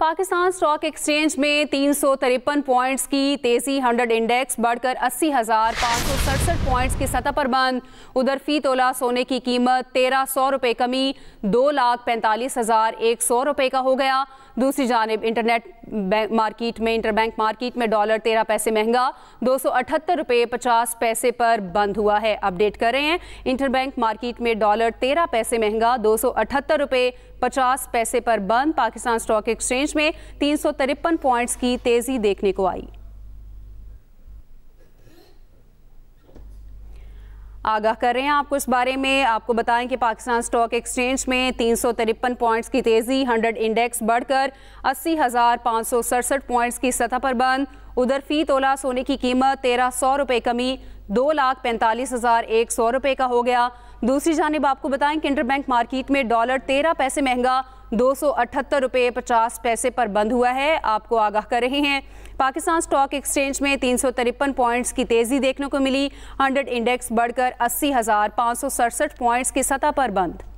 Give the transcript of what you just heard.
Pakistan stock exchange में तीन points की तेजी 100 इंडेक्स बढ़कर अस्सी हजार पाँच सौ सड़सठ पॉइंट्स की सतह पर बंद उधर फी तोला सोने की कीमत तेरह सौ रुपये कमी दो लाख पैंतालीस हजार एक सौ रुपये का हो गया दूसरी जानब इंटरनेट मार्केट में इंटरबैंक मार्केट में डॉलर तेरह पैसे महंगा दो सौ अठहत्तर रुपये पचास पैसे पर बंद हुआ है अपडेट कर रहे हैं इंटरबैंक मार्केट में डॉलर तेरह पैसे महंगा दो सौ अठहत्तर रुपये पचास पैसे पर बंद पाकिस्तान स्टॉक एक्सचेंज में तीन सौ तिरपन पॉइंट्स की तेज़ी देखने को आई आगाह कर रहे हैं आपको इस बारे में आपको बताएं कि पाकिस्तान स्टॉक एक्सचेंज में तीन सौ तिरपन पॉइंट्स की तेज़ी हंड्रेड इंडेक्स बढ़कर अस्सी हज़ार पाँच सौ सड़सठ पॉइंट्स की सतह पर बंद उधर फी तोला सोने की कीमत तेरह सौ रुपये कमी दो लाख पैंतालीस हज़ार एक सौ रुपये का हो गया दूसरी जानब आपको बताएं कि इंटरबैंक मार्केट में डॉलर तेरह पैसे महंगा दो सौ अठहत्तर रुपये पचास पैसे पर बंद हुआ है आपको आगाह कर रहे हैं पाकिस्तान स्टॉक एक्सचेंज में तीन सौ तिरपन पॉइंट्स की तेज़ी देखने को मिली हंड्रेड इंडेक्स बढ़कर अस्सी हज़ार पाँच सौ सड़सठ पॉइंट्स की सतह पर बंद